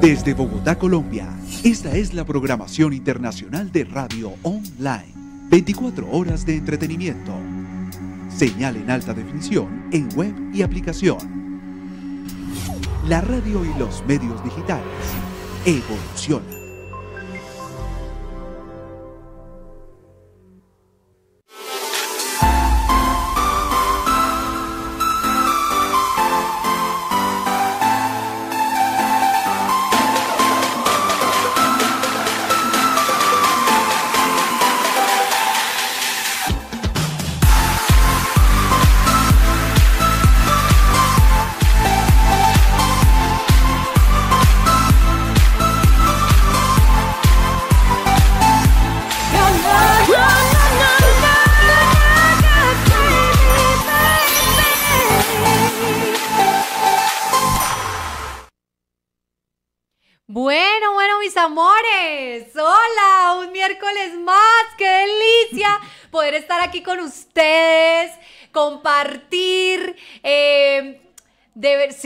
Desde Bogotá, Colombia, esta es la programación internacional de Radio Online. 24 horas de entretenimiento. Señal en alta definición en web y aplicación. La radio y los medios digitales evolucionan.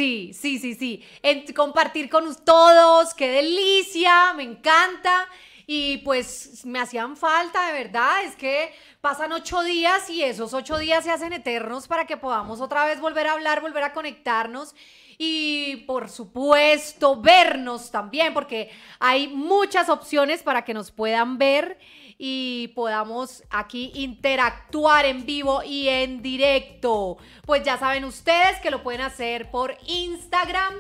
Sí, sí, sí, sí. compartir con todos, qué delicia, me encanta. Y pues me hacían falta, de verdad. Es que pasan ocho días y esos ocho días se hacen eternos para que podamos otra vez volver a hablar, volver a conectarnos y por supuesto vernos también, porque hay muchas opciones para que nos puedan ver y podamos aquí interactuar en vivo y en directo. Pues ya saben ustedes que lo pueden hacer por Instagram.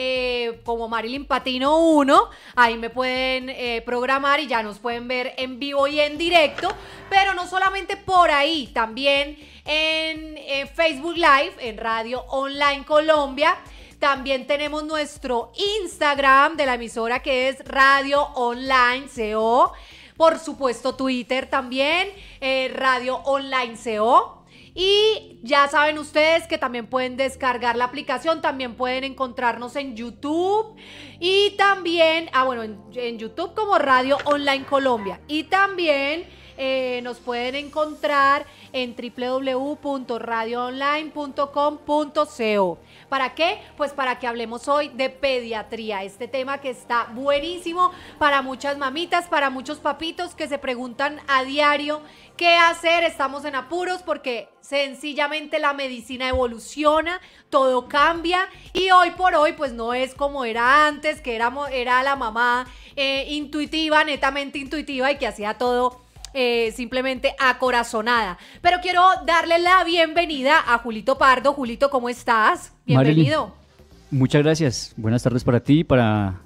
Eh, como Marilyn Patino 1, ahí me pueden eh, programar y ya nos pueden ver en vivo y en directo, pero no solamente por ahí, también en, en eh, Facebook Live, en Radio Online Colombia. También tenemos nuestro Instagram de la emisora que es Radio Online CO por supuesto Twitter también, eh, Radio Online CO. Y ya saben ustedes que también pueden descargar la aplicación, también pueden encontrarnos en YouTube y también, ah bueno, en, YouTube como Radio Online Colombia. Y también eh, nos pueden encontrar en www.radioonline.com.co. ¿Para qué? Pues para que hablemos hoy de pediatría, este tema que está buenísimo para muchas mamitas, para muchos papitos que se preguntan a diario qué hacer, estamos en apuros porque sencillamente la medicina evoluciona, todo cambia y hoy por hoy pues no es como era antes, que era, era la mamá eh, intuitiva, netamente intuitiva y que hacía todo eh, simplemente acorazonada. Pero quiero darle la bienvenida a Julito Pardo. Julito, ¿cómo estás? Bienvenido. muchas gracias. Buenas tardes para ti y para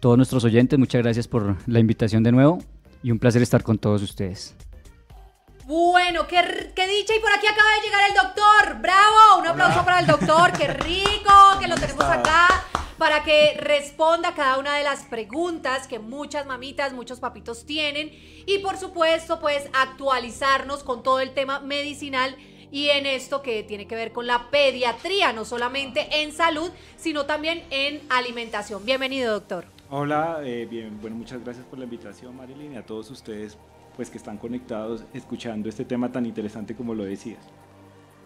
todos nuestros oyentes. Muchas gracias por la invitación de nuevo y un placer estar con todos ustedes. Bueno, qué, qué, dicha. Y por aquí acaba de llegar el doctor. Bravo, un aplauso para el doctor. Qué rico que lo tenemos acá para que responda a cada una de las preguntas que muchas mamitas, muchos papitos tienen y por supuesto pues actualizarnos con todo el tema medicinal y en esto que tiene que ver con la pediatría, no solamente en salud, sino también en alimentación. Bienvenido, doctor. Hola, eh, bien, bueno, muchas gracias por la invitación, Marilyn, y a todos ustedes pues que están conectados escuchando este tema tan interesante como lo decías.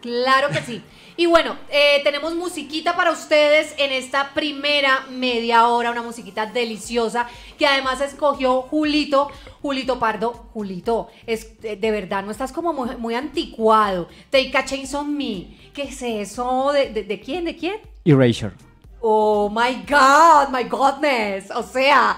Claro que sí. Y bueno, eh, tenemos musiquita para ustedes en esta primera media hora, una musiquita deliciosa que además escogió Julito, Julito Pardo, Julito, es, eh, de verdad, no estás como muy, anticuado. Take a chance on Me, ¿qué es eso? ¿De, de quién? ¿De quién? Erasure oh my god, my godness, o sea.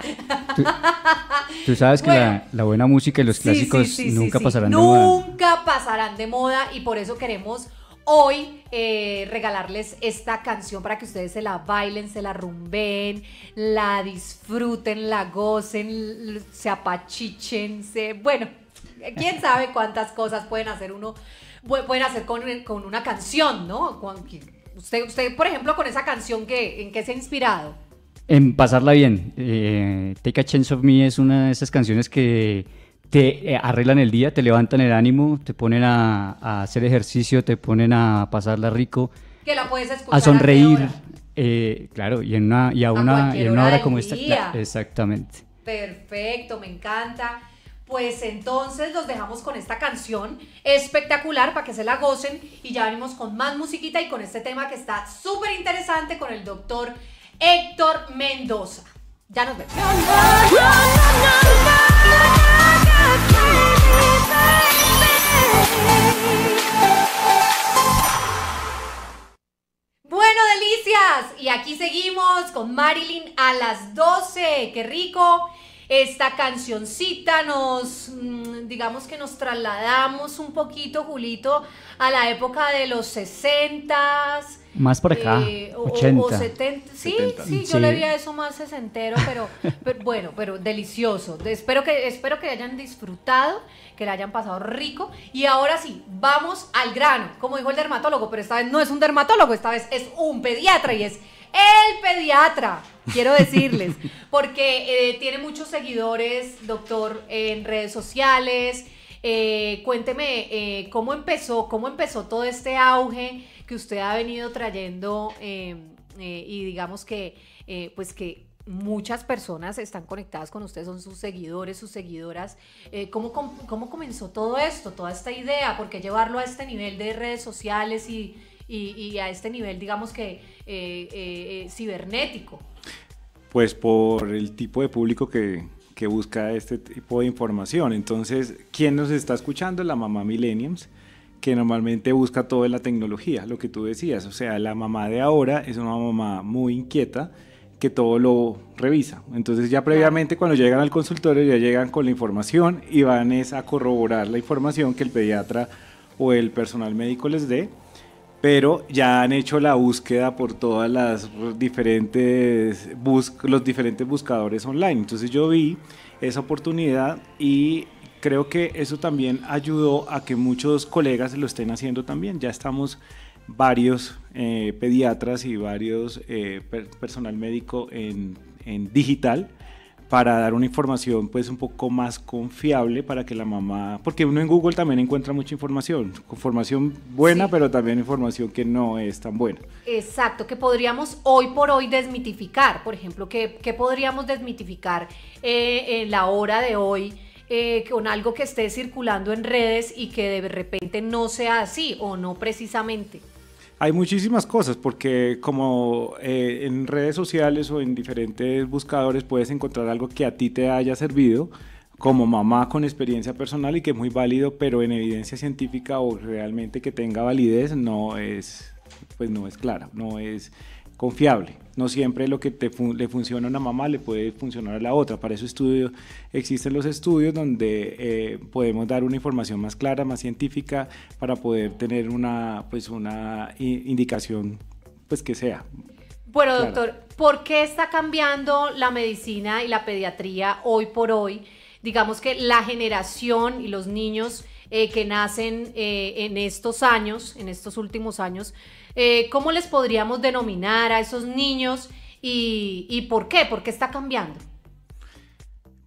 Tú, sabes que la, buena música y los clásicos nunca pasarán de moda. Nunca pasarán de moda y por eso queremos hoy eh, regalarles esta canción para que ustedes se la bailen, se la rumben, la disfruten, la gocen, se apachichen, se... Bueno, quién sabe cuántas cosas pueden hacer uno, pueden hacer con, una canción, ¿no? Usted, usted, por ejemplo, con esa canción, que, ¿en qué se ha inspirado? En pasarla bien. Eh, Take a Chance of Me es una de esas canciones que te eh, arreglan el día, te levantan el ánimo, te ponen a, hacer ejercicio, te ponen a pasarla rico. Que la puedes escuchar. A sonreír. Eh, claro, y en una, y a, una, en una hora, como esta. Exactamente. Perfecto, me encanta. Pues entonces los dejamos con esta canción espectacular para que se la gocen y ya venimos con más musiquita y con este tema que está súper interesante con el doctor Héctor Mendoza. Ya nos vemos. Bueno, delicias. Y aquí seguimos con Marilyn a las 12. ¡Qué rico! Esta cancioncita nos, mm, digamos que nos trasladamos un poquito, Julito, a la época de los 60 más por acá, 80. Eh, sí, sí, yo le vi eso más sesentero, pero, pero bueno, pero delicioso. espero que, espero que hayan disfrutado, que le hayan pasado rico. Y ahora sí, vamos al grano, como dijo el dermatólogo, pero esta vez no es un dermatólogo, esta vez es un pediatra y es el pediatra, quiero decirles, porque eh, tiene muchos seguidores, doctor, en redes sociales. Eh, cuénteme eh, cómo empezó, cómo empezó todo este auge que usted ha venido trayendo em, y digamos que, pues que muchas personas están conectadas con usted, son sus seguidores, sus seguidoras. ¿cómo, ¿cómo, comenzó todo esto, toda esta idea? ¿Por qué llevarlo a este nivel de redes sociales y, y, a este nivel, digamos que eh, eh, eh, cibernético? Pues por el tipo de público que, busca este tipo de información. Entonces, ¿quién nos está escuchando? La mamá Millenniums, que normalmente busca todo en la tecnología, lo que tú decías. O sea, la mamá de ahora es una mamá muy inquieta que todo lo revisa. Entonces ya previamente cuando llegan al consultorio ya llegan con la información y van es a corroborar la información que el pediatra o el personal médico les dé pero ya han hecho la búsqueda por todas las diferentes los diferentes buscadores online. Entonces yo vi esa oportunidad y creo que eso también ayudó a que muchos colegas lo estén haciendo también. Ya estamos varios eh, pediatras y varios eh, personal médico en digital para dar una información pues un poco más confiable para que la mamá, porque uno en Google también encuentra mucha información, información buena, pero también información que no es tan buena. Exacto, que podríamos hoy por hoy desmitificar, por ejemplo, que, podríamos desmitificar eh, en la hora de hoy. Eh, con algo que esté circulando en redes y que de repente no sea así o no precisamente. Hay muchísimas cosas porque como eh, en redes sociales o en diferentes buscadores puedes encontrar algo que a ti te haya servido como mamá con experiencia personal y que es muy válido, pero en evidencia científica o realmente que tenga validez no es, pues no es claro, no es confiable. No siempre lo que le funciona a una mamá le puede funcionar a la otra. Para eso estudio, existen los estudios donde eh, podemos dar una información más clara, más científica, para poder tener una, pues una indicación pues que sea. Bueno, doctor, ¿por qué está cambiando la medicina y la pediatría hoy por hoy? Digamos que la generación y los niños eh, que nacen eh, en estos años, en estos últimos años, eh, ¿cómo les podríamos denominar a esos niños y, por qué? ¿Por qué está cambiando?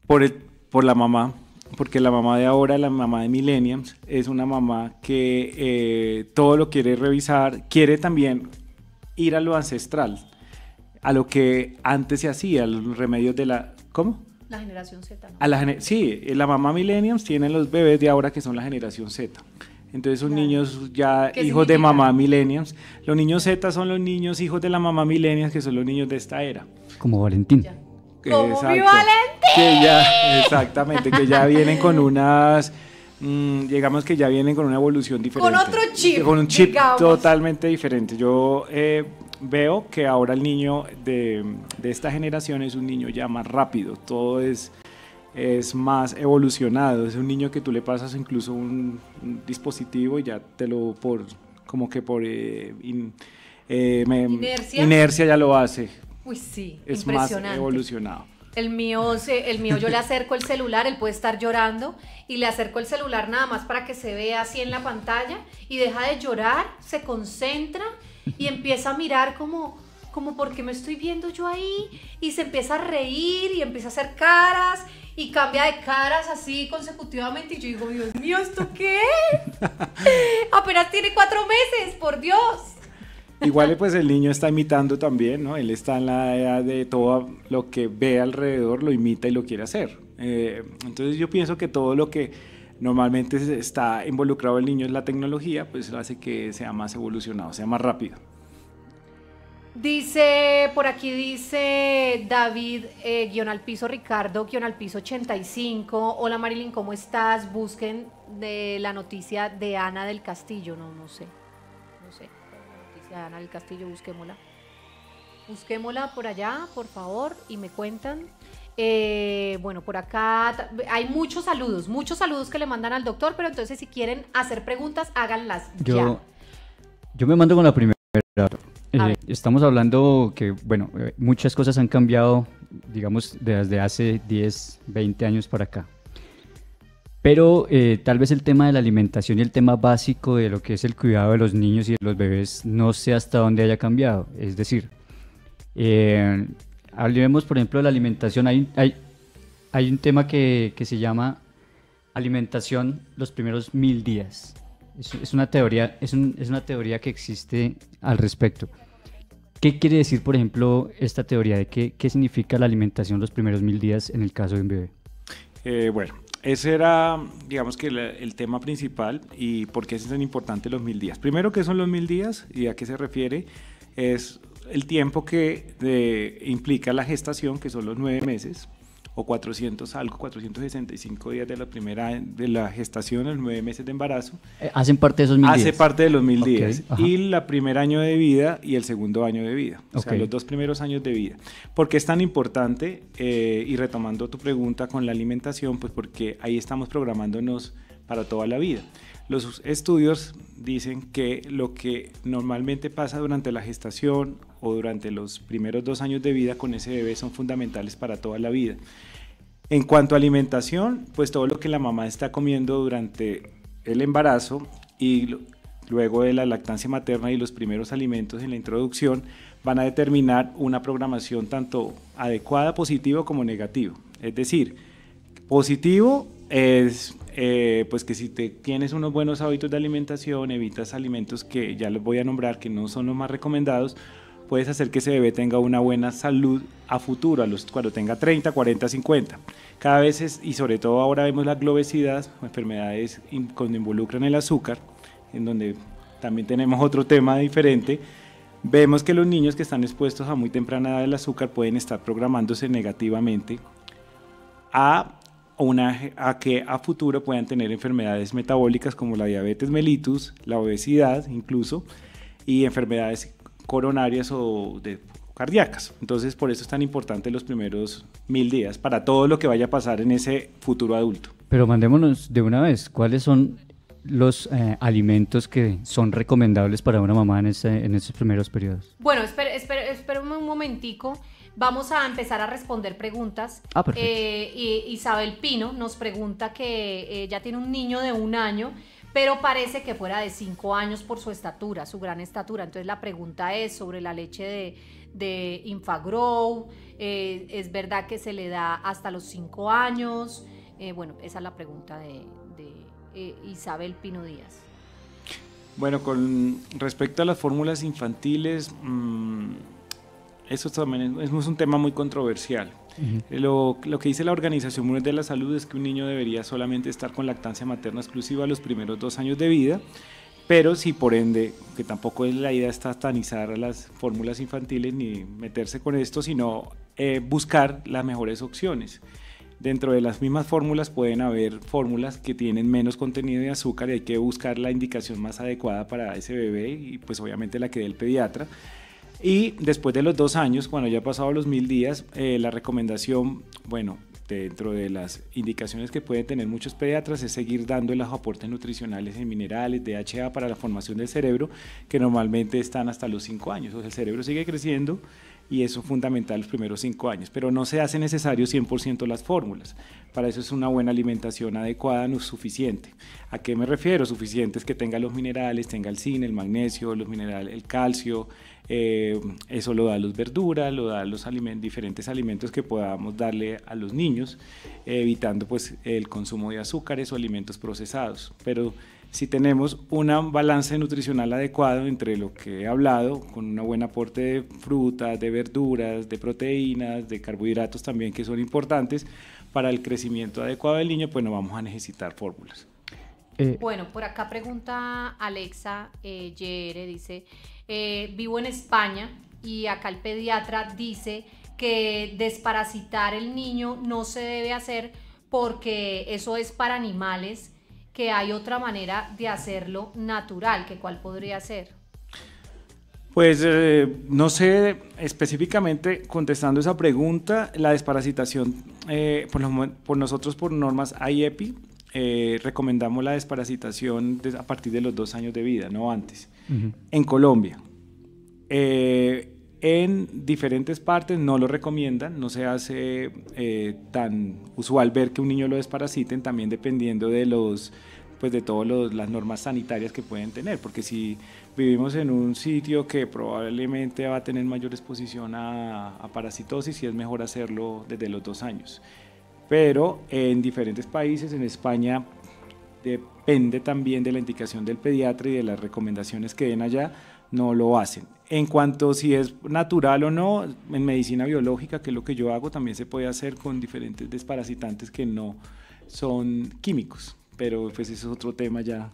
Por, por la mamá, porque la mamá de ahora, la mamá de Millenniums, es una mamá que todo lo quiere revisar, quiere también ir a lo ancestral, a lo que antes se hacía, los remedios de la... ¿Cómo? La generación Z, A la sí, eh, la mamá millennials tienen los bebés de ahora que son la generación Z. Entonces son niños ya hijos de mamá millennials. Los niños Z son los niños hijos de la mamá millennials, que son los niños de esta era. Como Valentín. Como mi Valentín. Que ya, exactamente, que ya vienen con unas... Mm, digamos que ya vienen con una evolución diferente. Con otro chip. Con un chip totalmente diferente. Yo eh, veo que ahora el niño de, esta generación es un niño ya más rápido, todo es, es más evolucionado, es un niño que tú le pasas incluso un, dispositivo y ya te lo por, como que por eh, eh, inercia. ya lo hace. es más evolucionado. El mío, el mío yo le acerco el celular, él puede estar llorando y le acerco el celular nada más para que se vea así en la pantalla y deja de llorar, se concentra y empieza a mirar como, como qué me estoy viendo yo ahí y se empieza a reír y empieza a hacer caras y cambia de caras así consecutivamente y yo digo, Dios mío, ¿esto qué Apenas tiene cuatro meses, por Dios. Igual pues el niño está imitando también, ¿no? Él está en la edad de todo lo que ve alrededor, lo imita y lo quiere hacer. Eh, entonces yo pienso que todo lo que normalmente está involucrado el niño en la tecnología, pues eso hace que sea más evolucionado, sea más rápido. Dice, por aquí dice David, eh, guión al piso, Ricardo, guión al piso 85. Hola Marilyn, ¿cómo estás? Busquen de la noticia de Ana del Castillo. No, no sé. No sé. La noticia de Ana del Castillo, busquémosla. Busquémosla por allá, por favor, y me cuentan. Eh, bueno, por acá hay muchos saludos, muchos saludos que le mandan al doctor, pero entonces si quieren hacer preguntas, háganlas ya. Yo me mando con la primera. Eh, estamos hablando que, bueno, eh, muchas cosas han cambiado, digamos, desde hace 10, 20 años para acá. Pero tal vez el tema de la alimentación y el tema básico de lo que es el cuidado de los niños y de los bebés no sé hasta dónde haya cambiado. Es decir, eh, hablemos, por ejemplo, de la alimentación. Hay, hay, hay un tema que, que, se llama alimentación los primeros mil días. Es, una, teoría, es, un, es una teoría que existe al respecto. ¿Qué quiere decir, por ejemplo, esta teoría de qué, qué significa la alimentación los primeros mil días en el caso de un bebé? Eh, bueno, ese era, digamos que el, el, tema principal y por qué es tan importante los mil días. Primero, ¿qué son los mil días y a qué se refiere? Es el tiempo que implica la gestación, que son los nueve meses, o 400 algo, 465 días de la primera de la gestación, los nueve meses de embarazo. Eh, hacen parte de esos mil hace días. Hace parte de los mil días. Y el primer año de vida y el segundo año de vida. O sea, los dos primeros años de vida. ¿Por qué es tan importante? Eh, y retomando tu pregunta con la alimentación, pues porque ahí estamos programándonos para toda la vida. Los estudios dicen que lo que normalmente pasa durante la gestación o durante los primeros dos años de vida con ese bebé son fundamentales para toda la vida. En cuanto a alimentación, pues todo lo que la mamá está comiendo durante el embarazo y luego de la lactancia materna y los primeros alimentos en la introducción van a determinar una programación tanto adecuada, positiva como negativa. Es decir, positivo es eh, pues que si tienes unos buenos hábitos de alimentación, evitas alimentos que ya les voy a nombrar que no son los más recomendados, puedes hacer que ese bebé tenga una buena salud a futuro, los, cuando tenga 30, 40, 50. Cada vez y sobre todo ahora vemos la globesidad, enfermedades cuando involucran el azúcar, en donde también tenemos otro tema diferente. Vemos que los niños que están expuestos a muy temprana edad del azúcar pueden estar programándose negativamente a, una, a que a futuro puedan tener enfermedades metabólicas como la diabetes mellitus, la obesidad incluso, y enfermedades coronarias o de cardíacas. Entonces, por eso es tan importante los primeros mil días para todo lo que vaya a pasar en ese futuro adulto. Pero mandémonos de una vez, ¿cuáles son los eh, alimentos que son recomendables para una mamá en, esos primeros periodos? Bueno, espero un momentico. Vamos a empezar a responder preguntas. Ah, perfecto. Eh, Isabel Pino nos pregunta que eh, ya tiene un niño de un año pero parece que fuera de 5 años por su estatura, su gran estatura. Entonces la pregunta es sobre la leche de, Infagrow, eh, ¿es verdad que se le da hasta los 5 años? Eh, bueno, esa es la pregunta de, eh, Isabel Pino Díaz. Bueno, con respecto a las fórmulas infantiles, mm, eso también es, un tema muy controversial. lo, que dice la Organización Mundial de la Salud es que un niño debería solamente estar con lactancia materna exclusiva los primeros dos años de vida, pero si por ende, que tampoco es la idea estatanizar las fórmulas infantiles ni meterse con esto, sino eh, buscar las mejores opciones. Dentro de las mismas fórmulas pueden haber fórmulas que tienen menos contenido de azúcar y hay que buscar la indicación más adecuada para ese bebé y pues obviamente la que dé el pediatra y después de los dos años, cuando ya ha pasado los mil días, eh, la recomendación, bueno, dentro de las indicaciones que pueden tener muchos pediatras es seguir dando los aportes nutricionales en minerales, DHA para la formación del cerebro, que normalmente están hasta los cinco años. O sea, el cerebro sigue creciendo y eso es fundamental los primeros cinco años, pero no se hace necesario 100% las fórmulas. Para eso es una buena alimentación adecuada, no es suficiente. ¿A qué me refiero? Suficiente es que tenga los minerales, tenga el zinc, el magnesio, los minerales, el calcio, eh, eso lo da los verduras, lo da los alimentos, diferentes alimentos que podamos darle a los niños, evitando pues el consumo de azúcares o alimentos procesados. Pero si tenemos un balance nutricional adecuado entre lo que he hablado, con un buen aporte de frutas, de verduras, de proteínas, de carbohidratos también que son importantes para el crecimiento adecuado del niño, pues no vamos a necesitar fórmulas. Eh, bueno, por acá pregunta Alexa eh, Yere, dice, eh, vivo en España y acá el pediatra dice que desparasitar el niño no se debe hacer porque eso es para animales, que hay otra manera de hacerlo natural, que cuál podría ser. Pues eh, no sé específicamente contestando esa pregunta, la desparasitación eh, por, por, nosotros por normas IEPI eh, recomendamos la desparasitación a partir de los dos años de vida, no antes. En Colombia. Eh, en diferentes partes no lo recomiendan, no se hace eh, tan usual ver que un niño lo desparasiten, también dependiendo de los pues de todas las normas sanitarias que pueden tener, porque si vivimos en un sitio que probablemente va a tener mayor exposición a, a parasitosis, y es mejor hacerlo desde los dos años pero en diferentes países, en España depende también de la indicación del pediatra y de las recomendaciones que den allá, no lo hacen. En cuanto si es natural o no, en medicina biológica, que es lo que yo hago, también se puede hacer con diferentes desparasitantes que no son químicos, pero pues eso es otro tema ya.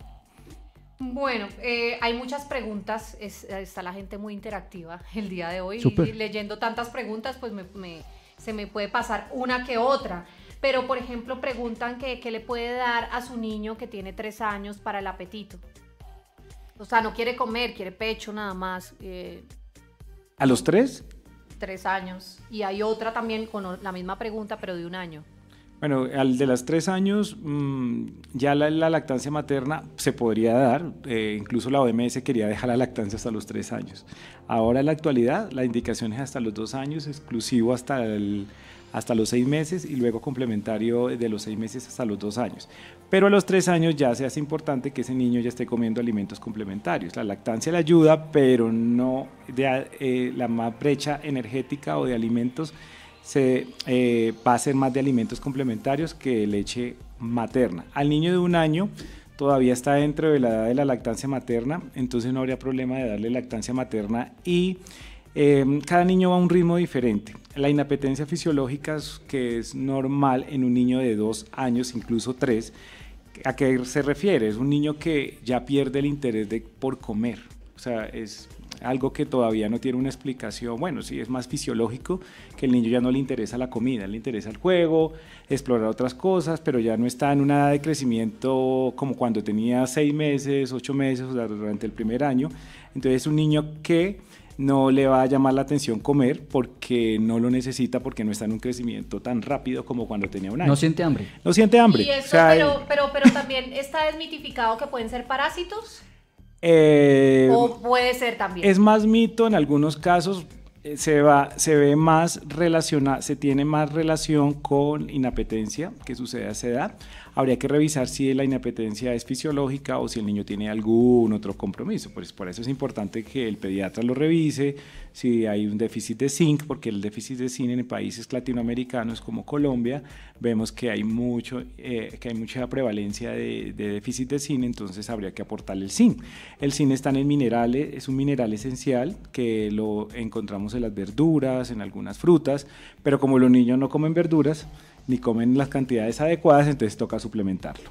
Bueno, eh, hay muchas preguntas, está la gente muy interactiva el día de hoy, leyendo tantas preguntas, pues se me puede pasar una que otra. Pero, por ejemplo, preguntan que qué le puede dar a su niño que tiene tres años para el apetito. O sea, no quiere comer, quiere pecho nada más. Eh, ¿A los tres? Tres años. Y hay otra también con la misma pregunta, pero de un año. Bueno, al de las tres años mm, ya la, lactancia materna se podría dar, eh, incluso la OMS quería dejar la lactancia hasta los tres años. Ahora en la actualidad la indicación es hasta los dos años, exclusivo hasta el, hasta los seis meses y luego complementario de los seis meses hasta los dos años. Pero a los tres años ya se hace importante que ese niño ya esté comiendo alimentos complementarios. La lactancia le ayuda, pero no de, eh, la brecha energética o de alimentos se eh, va a ser más de alimentos complementarios que leche materna. Al niño de un año todavía está dentro de la edad de la lactancia materna, entonces no habría problema de darle lactancia materna y Em, cada niño va a un ritmo diferente. La inapetencia fisiológica que es normal en un niño de dos años, incluso tres, ¿a qué se refiere? Es un niño que ya pierde el interés por comer. O sea, es algo que todavía no tiene una explicación. Bueno, sí, es más fisiológico que el niño ya no le interesa la comida, le interesa el juego, explorar otras cosas, pero ya no está en una edad de crecimiento como cuando tenía seis meses, ocho meses, durante el primer año. Entonces, es un niño que no le va a llamar la atención comer porque no lo necesita, porque no está en un crecimiento tan rápido como cuando tenía un año. No siente hambre. No siente hambre. Eh, pero, pero, también está desmitificado que pueden ser parásitos. Eh, o puede ser también. Es más mito en algunos casos. Eh, se, va, se ve más relacionado, se tiene más relación con inapetencia que sucede a esa edad habría que revisar si la inapetencia es fisiológica o si el niño tiene algún otro compromiso. Pues, por eso es importante que el pediatra lo revise, si hay un déficit de zinc, porque el déficit de zinc en países latinoamericanos como Colombia, vemos que hay, mucho, eh, que hay mucha prevalencia de, déficit de zinc, entonces habría que aportarle el zinc. El zinc está en minerales, es un mineral esencial que lo encontramos en las verduras, en algunas frutas, pero como los niños no comen verduras, ni comen las cantidades adecuadas, entonces toca suplementarlo.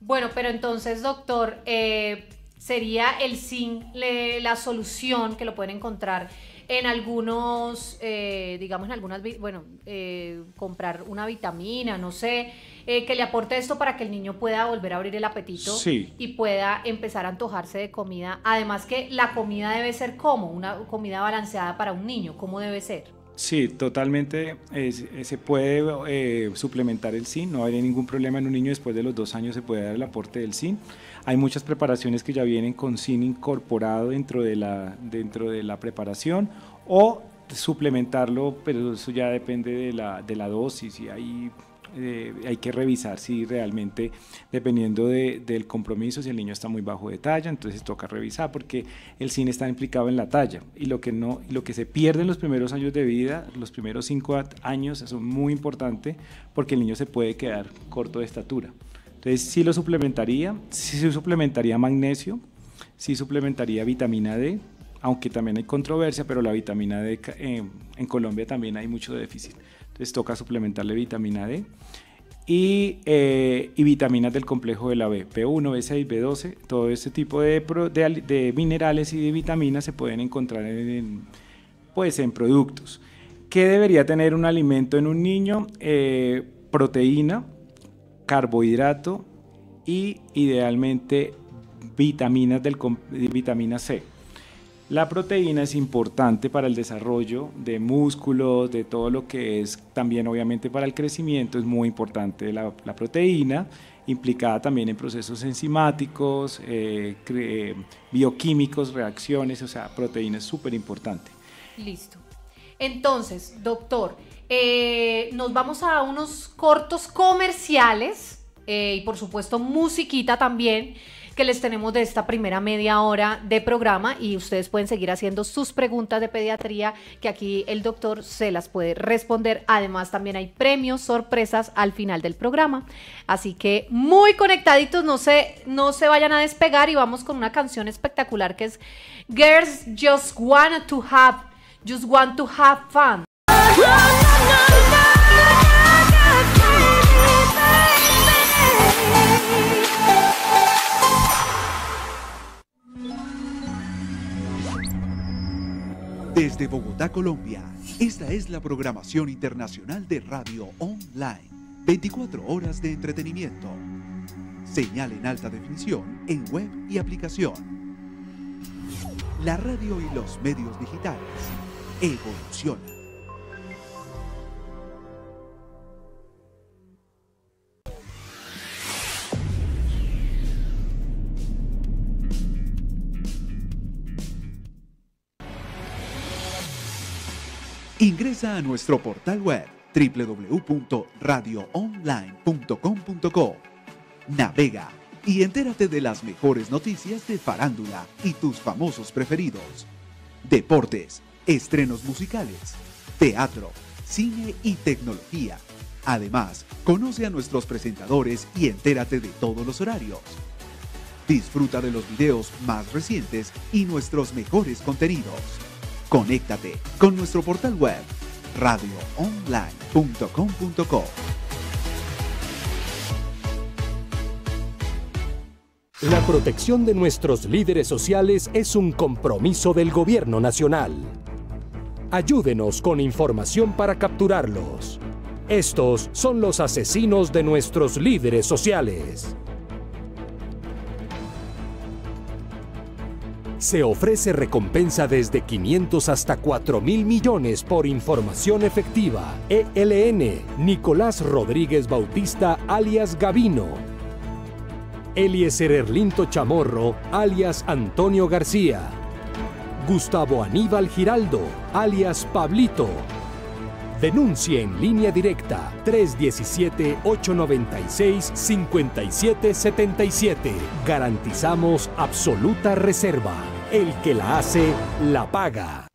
Bueno, pero entonces, doctor, eh, sería el sin la solución que lo pueden encontrar en algunos, eh, digamos, en algunas, bueno, eh, comprar una vitamina, no sé, que le aporte esto para que el niño pueda volver a abrir el apetito y pueda empezar a antojarse de comida. Además que la comida debe ser como, una comida balanceada para un niño, ¿cómo debe ser? Sí, totalmente. Eh, eh, se puede eh, suplementar el zinc, no hay ningún problema en un niño después de los dos años se puede dar el aporte del zinc. Hay muchas preparaciones que ya vienen con zinc incorporado dentro de la, dentro de la preparación o suplementarlo, pero eso ya depende de la, de la dosis y hay eh, hay que revisar si realmente, dependiendo del compromiso, si el niño está muy bajo de talla, entonces toca revisar porque el cine está implicado en la talla y lo que, no, lo que se pierde en los primeros años de vida, los primeros cinco años, es muy importante porque el niño se puede quedar corto de estatura. Entonces si lo suplementaría, se suplementaría magnesio, si suplementaría vitamina D, aunque también hay controversia, pero la vitamina D eh, en Colombia también hay mucho déficit les toca suplementarle vitamina D. Eh, y, vitaminas del complejo de la B, B1, B6, B12, todo este tipo de, minerales y de vitaminas se pueden encontrar en, pues, en productos. ¿Qué debería tener un alimento en un niño? Eh, proteína, carbohidrato y idealmente vitaminas, del, vitamina C. La proteína es importante para el desarrollo de músculos, de todo lo que es también obviamente para el crecimiento, es muy importante la, proteína, implicada también en procesos enzimáticos, eh, eh, bioquímicos, reacciones, o sea, proteína es súper importante. Listo. Entonces, doctor, eh, nos vamos a unos cortos comerciales y por supuesto musiquita también que les tenemos de esta primera media hora de programa y ustedes pueden seguir haciendo sus preguntas de pediatría que aquí el doctor se las puede responder. Además también hay premios, sorpresas al final del programa. Así que muy conectaditos, no se, no se vayan a despegar y vamos con una canción espectacular que es Girls Just Want to Have, Just Want to Have Fun. Desde Bogotá, Colombia, esta es la programación internacional de radio online. 24 horas de entretenimiento. Señal en alta definición en web y aplicación. La radio y los medios digitales evolucionan. Ingresa a nuestro portal web www.radioonline.com.co. Navega y entérate de las mejores noticias de farándula y tus famosos preferidos. Deportes, estrenos musicales, teatro, cine y tecnología. Además, conoce a nuestros presentadores y entérate de todos los horarios. Disfruta de los videos más recientes y nuestros mejores contenidos. Conéctate con nuestro portal web radioonline.com.co. La protección de nuestros líderes sociales es un compromiso del gobierno nacional. Ayúdenos con información para capturarlos. Estos son los asesinos de nuestros líderes sociales. se ofrece recompensa desde 500 hasta 4 mil millones por información efectiva. ELN, Nicolás Rodríguez Bautista, alias Gabino. Eliezer Erlinto Chamorro, alias Antonio García. Gustavo Aníbal Giraldo, alias Pablito. Denuncie en línea directa 317-896-5777. Garantizamos absoluta reserva. El que la hace, la paga.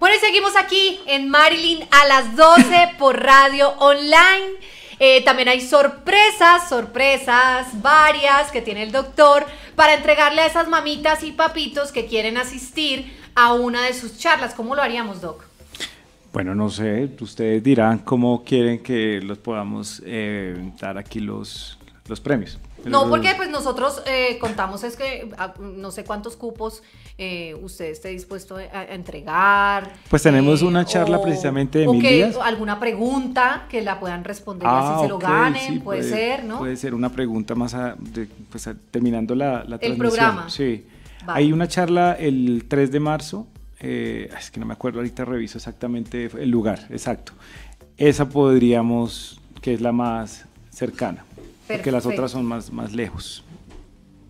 Bueno, y seguimos aquí en Marilyn a las 12 por radio online. Eh, también hay sorpresas, sorpresas varias que tiene el doctor para entregarle a esas mamitas y papitos que quieren asistir a una de sus charlas. ¿Cómo lo haríamos, Doc? Bueno, no sé, ustedes dirán cómo quieren que los podamos eh, dar aquí los, los premios. No, porque pues nosotros eh, contamos es que ah, no sé cuántos cupos eh, usted esté dispuesto a, entregar. Pues tenemos eh, una charla precisamente de mil días. alguna pregunta que la puedan responder así ah, se lo ganen, puede, ser, ¿no? Puede ser una pregunta más pues, terminando la, la transmisión. El programa. Sí. Hay una charla el 3 de marzo, es que no me acuerdo ahorita, reviso exactamente el lugar, exacto. Esa podríamos, que es la más cercana. Porque las otras son más, lejos.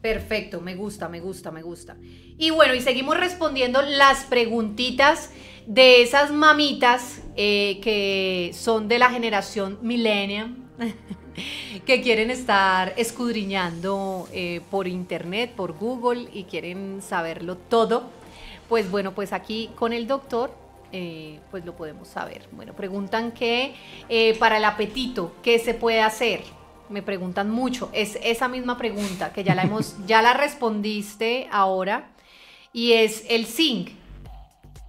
Perfecto, me gusta, me gusta, me gusta. Y bueno, y seguimos respondiendo las preguntitas de esas mamitas eh, que son de la generación millennium, que quieren estar escudriñando eh, por internet, por Google y quieren saberlo todo. Pues bueno, pues aquí con el doctor eh, pues lo podemos saber. Bueno, preguntan que para el apetito, ¿qué se puede hacer? me preguntan mucho, es esa misma pregunta que ya la hemos, ya la respondiste ahora, y es el zinc.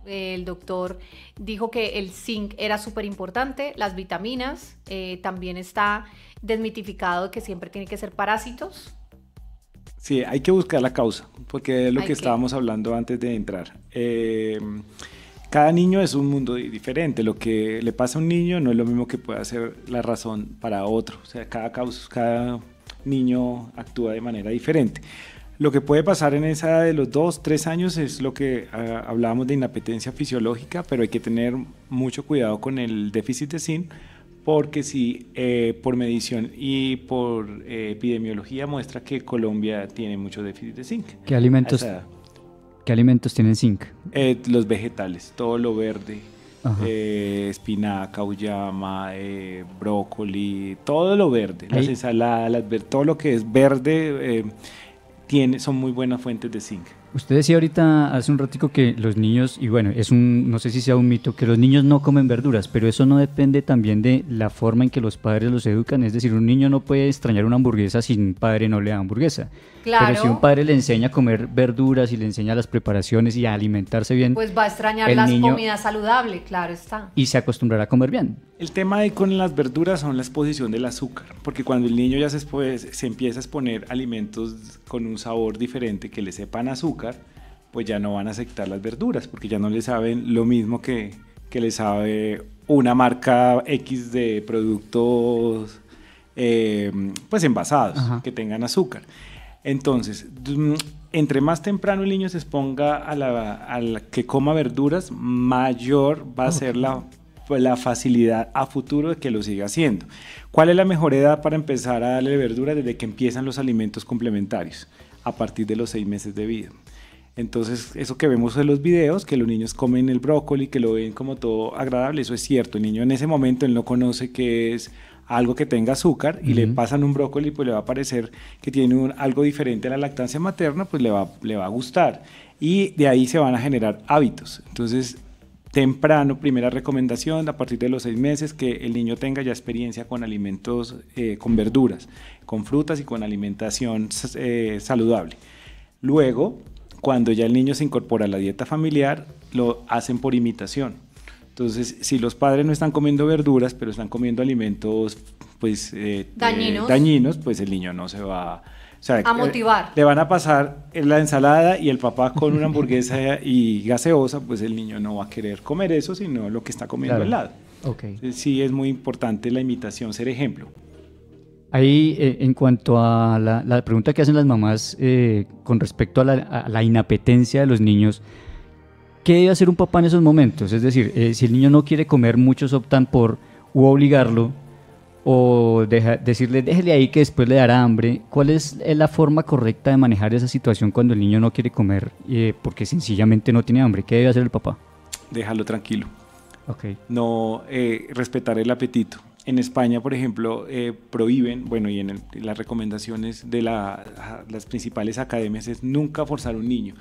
El doctor dijo que el zinc era súper importante, las vitaminas, eh, también está desmitificado que siempre tiene que ser parásitos. Sí, hay que buscar la causa, porque es lo que, estábamos hablando antes de entrar. Eh, cada niño es un mundo diferente. Lo que le pasa a un niño no es lo mismo que pueda ser la razón para otro. O sea, cada, cada niño actúa de manera diferente. Lo que puede pasar en esa edad de los dos, tres años es lo que ah, hablábamos de inapetencia fisiológica, pero hay que tener mucho cuidado con el déficit de zinc porque si eh, por medición y por eh, epidemiología muestra que Colombia tiene mucho déficit de zinc. ¿Qué alimentos, ¿Qué alimentos tienen zinc? Eh, los vegetales, todo lo verde. Eh, espinaca, uyama, eh, brócoli, todo lo verde, las ensaladas, todo lo que es verde, tiene, son muy buenas fuentes de zinc. Usted decía ahorita hace un ratico que los niños, y bueno, es un, no sé si sea un mito, que los niños no comen verduras, pero eso no depende también de la forma en que los padres los educan. Es decir, un niño no puede extrañar una hamburguesa si un padre no le da hamburguesa. Claro. Pero si un padre le enseña a comer verduras y le enseña las preparaciones y a alimentarse bien. Pues va a extrañar las comida comidas saludables, claro está. Y se acostumbrará a comer bien. El tema ahí con las verduras son la exposición del azúcar, porque cuando el niño ya se, se empieza a exponer alimentos con un sabor diferente que le sepan azúcar, pues ya no van a aceptar las verduras, porque ya no le saben lo mismo que, que le sabe una marca X de productos eh, pues envasados que tengan azúcar. Entonces, mm, entre más temprano el niño se exponga a la, que coma verduras, mayor va a ser la pues, la facilidad a futuro de que lo siga haciendo. ¿Cuál es la mejor edad para empezar a darle verdura desde que empiezan los alimentos complementarios? A partir de los seis meses de vida. Entonces, eso que vemos en los videos, que los niños comen el brócoli, que lo ven como todo agradable, eso es cierto. El niño en ese momento él no conoce que es algo que tenga azúcar y le pasan un brócoli, pues le va a parecer que tiene algo diferente a la lactancia materna, pues le va, le va a gustar. Y de ahí se van a generar hábitos. Entonces, temprano, primera recomendación, a partir de los seis meses, que el niño tenga ya experiencia con alimentos, eh, con verduras, con frutas y con alimentación eh, saludable. Luego, cuando ya el niño se incorpora a la dieta familiar, lo hacen por imitación. Entonces, si los padres no están comiendo verduras, pero están comiendo alimentos pues, eh, dañinos. dañinos, pues el niño no se va a a motivar. Le van a pasar la ensalada y el papá con una hamburguesa y gaseosa, pues el niño no va a querer comer eso, sino lo que está comiendo al lado. Sí, es muy importante la imitación, ser ejemplo. Ahí, eh, en cuanto a la, pregunta que hacen las mamás eh, con respecto a la, inapetencia de los niños, ¿qué debe hacer un papá en esos momentos? Es decir, eh, si el niño no quiere comer, muchos optan por u obligarlo o deja, decirle déjele ahí que después le dará hambre. ¿Cuál es la forma correcta de manejar esa situación cuando el niño no quiere comer eh, porque sencillamente no tiene hambre? ¿Qué debe hacer el papá? Déjalo tranquilo. Okay. No eh, respetar el apetito. En España, por ejemplo, eh, prohíben, bueno, y en, las recomendaciones de las principales academias es nunca forzar a un niño.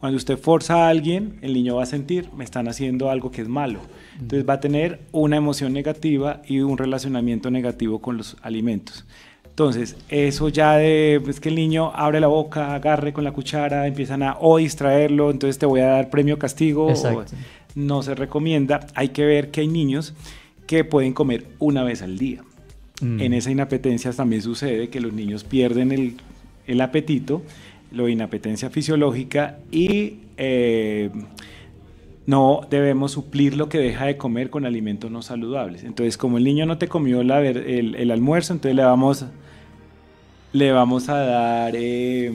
Cuando usted forza a alguien, el niño va a sentir, me están haciendo algo que es malo. Entonces va a tener una emoción negativa y un relacionamiento negativo con los alimentos. Entonces, eso ya de es pues, que el niño abre la boca, agarre con la cuchara, empiezan a o oh, distraerlo, entonces te voy a dar premio castigo. no se recomienda. Hay que ver que hay niños que pueden comer una vez al día. Mm. En esa inapetencia también sucede que los niños pierden el, el apetito lo inapetencia fisiológica y eh, no debemos suplir lo que deja de comer con alimentos no saludables. Entonces, como el niño no te comió la, el, almuerzo, entonces le vamos, le vamos a dar, eh,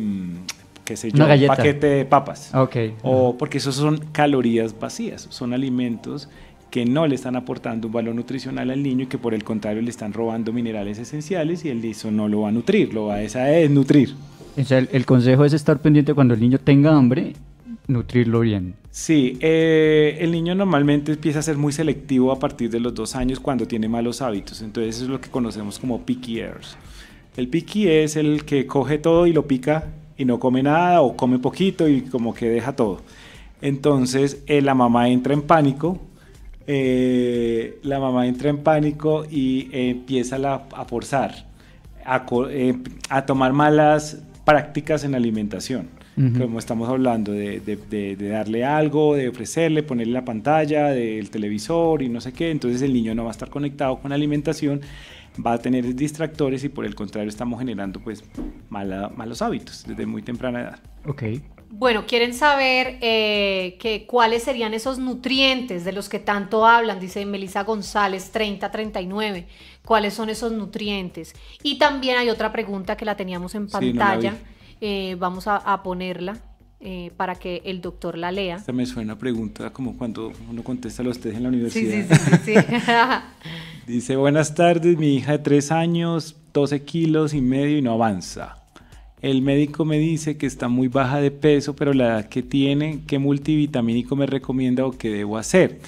qué sé yo, un paquete de papas. Okay. O porque esos son calorías vacías, son alimentos que no le están aportando un valor nutricional al niño y que por el contrario le están robando minerales esenciales y él eso no lo va a nutrir, lo va a desnutrir el, consejo es estar pendiente cuando el niño tenga hambre, nutrirlo bien. Sí, eh, el niño normalmente empieza a ser muy selectivo a partir de los dos años cuando tiene malos hábitos. Entonces es lo que conocemos como picky ears. El picky es el que coge todo y lo pica y no come nada o come poquito y como que deja todo. Entonces eh, la mamá entra en pánico eh, la mamá entra en pánico y empieza a forzar, a, a, tomar malas prácticas en alimentación. Como estamos hablando de, darle algo, de ofrecerle, ponerle la pantalla, del televisor y no sé qué. Entonces el niño no va a estar conectado con alimentación, va a tener distractores y por el contrario estamos generando pues mala, malos hábitos desde muy temprana edad. Ok. Bueno, quieren saber eh, cuáles serían esos nutrientes de los que tanto hablan, dice Melisa González, 39 cuáles son esos nutrientes. Y también hay otra pregunta que la teníamos en pantalla, eh, vamos a, ponerla. Eh, para que el doctor la lea. me suena pregunta como cuando uno contesta los test en la universidad. Dice, buenas tardes, mi hija de tres años, 12 kilos y medio y no avanza. El médico me dice que está muy baja de peso, pero la edad que tiene, ¿qué multivitamínico me recomienda o qué debo hacer?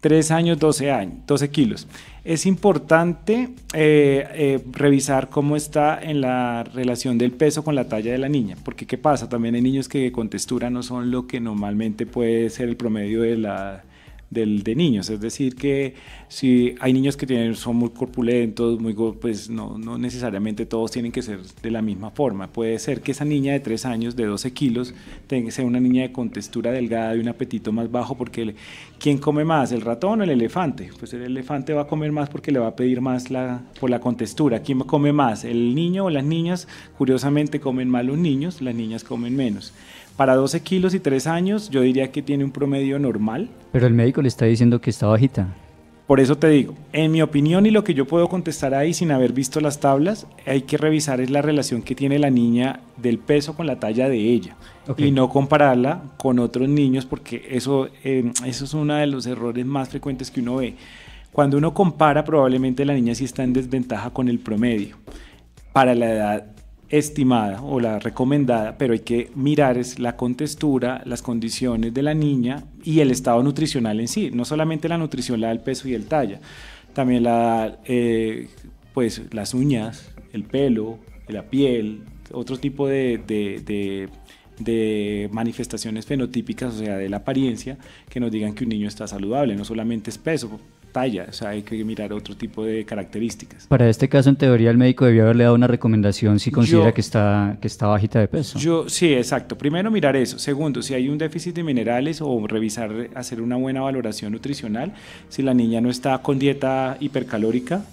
3 años, 12 años, 12 kilos. Es importante eh, eh, revisar cómo está en la relación del peso con la talla de la niña, porque ¿qué pasa? También hay niños que con textura no son lo que normalmente puede ser el promedio de la, del, de niños. Es decir, que si hay niños que tienen, son muy corpulentos, muy, pues no, no necesariamente todos tienen que ser de la misma forma. Puede ser que esa niña de 3 años, de 12 kilos, tenga, que ser una niña de contextura delgada y un apetito más bajo, porque ¿quién come más, el ratón o el elefante? Pues el elefante va a comer más porque le va a pedir más la, por la contextura. ¿Quién come más, el niño o las niñas? Curiosamente comen malos los niños, las niñas comen menos. Para 12 kilos y 3 años, yo diría que tiene un promedio normal. Pero el médico le está diciendo que está bajita. Por eso te digo, en mi opinión y lo que yo puedo contestar ahí sin haber visto las tablas, hay que revisar es la relación que tiene la niña del peso con la talla de ella y no compararla con otros niños porque eso, eh, eso es uno de los errores más frecuentes que uno ve. Cuando uno compara probablemente la niña sí está en desventaja con el promedio para la edad estimada o la recomendada, pero hay que mirar es la contextura, las condiciones de la niña y el estado nutricional en sí, no solamente la nutrición, la del peso y el talla, también la, eh, pues, las uñas, el pelo, la piel, otro tipo de de manifestaciones fenotípicas, o sea, de la apariencia, que nos digan que un niño está saludable, no solamente es peso, talla, o sea, hay que mirar otro tipo de características. Para este caso, en teoría, el médico debió haberle dado una recomendación si considera que, está, que está bajita de peso. Yo, sí, exacto. Primero, mirar eso. Segundo, si hay un déficit de minerales o revisar, hacer una buena valoración nutricional, si la niña no está con dieta hipercalórica,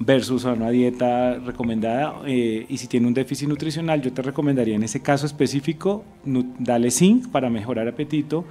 versus a una dieta recomendada. Eh, y si tiene un déficit nutricional, yo te recomendaría en ese caso específico, dale zinc para mejorar apetito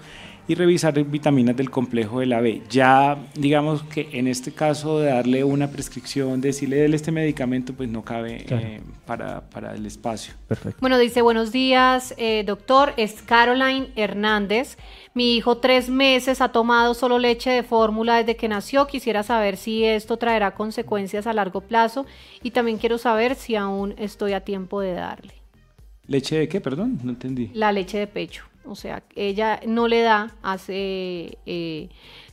y revisar vitaminas del complejo de la B. Ya digamos que en este caso de darle una prescripción, decirle déle este medicamento, pues no cabe eh, para, el espacio. Perfecto. Bueno, dice buenos días, eh, doctor, es Caroline Hernández. Mi hijo tres meses ha tomado solo leche de fórmula desde que nació. Quisiera saber si esto traerá consecuencias a largo plazo y también quiero saber si aún estoy a tiempo de darle. ¿Leche de qué? Perdón, no entendí. La leche de pecho. O sea, ella no le da hace... Eh,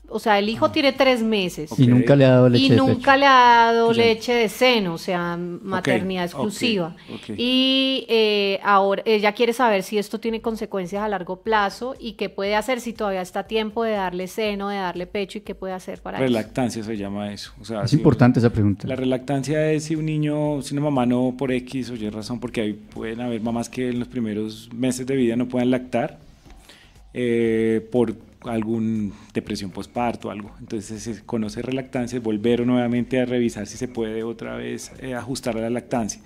o sea, el hijo ah. tiene tres meses. Y nunca le ha dado leche. Y nunca le ha dado leche de seno, o sea, maternidad exclusiva. Y eh, ahora ella quiere saber si esto tiene consecuencias a largo plazo y qué puede hacer si todavía está tiempo de darle seno, de darle pecho y qué puede hacer para relactancia se llama eso. es importante esa pregunta. La relactancia es si un niño, si una mamá no por X o Y razón, porque ahí pueden haber mamás que en los primeros meses de vida no puedan lactar. Eh, por algún depresión postparto, algo. Entonces se conoce lactancia, volver nuevamente a revisar si se puede otra vez eh, ajustar a la lactancia.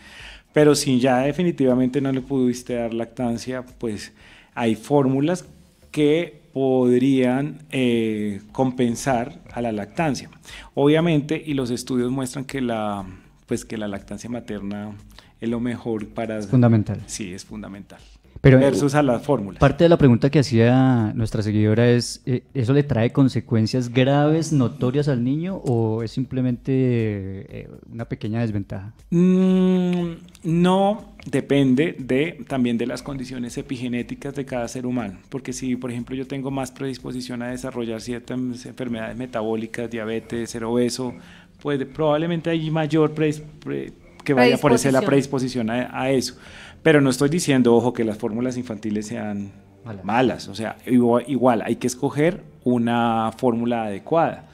Pero si ya definitivamente no le pudiste dar lactancia, pues hay fórmulas que podrían eh, compensar a la lactancia. Obviamente, y los estudios muestran que la, pues que la lactancia materna es lo mejor para... Es fundamental. Sí, es fundamental. Eh, versus a las fórmulas. Parte de la pregunta que hacía nuestra seguidora es, eh, ¿eso le trae consecuencias graves, notorias al niño o es simplemente eh, una pequeña desventaja? Mm, no, depende de, también de las condiciones epigenéticas de cada ser humano, porque si, por ejemplo, yo tengo más predisposición a desarrollar ciertas enfermedades metabólicas, diabetes, ser obeso, pues probablemente hay mayor que vaya a aparecer la predisposición a, a eso. Pero no estoy diciendo, ojo, que las fórmulas infantiles sean malas. O sea, igual, hay que escoger una fórmula adecuada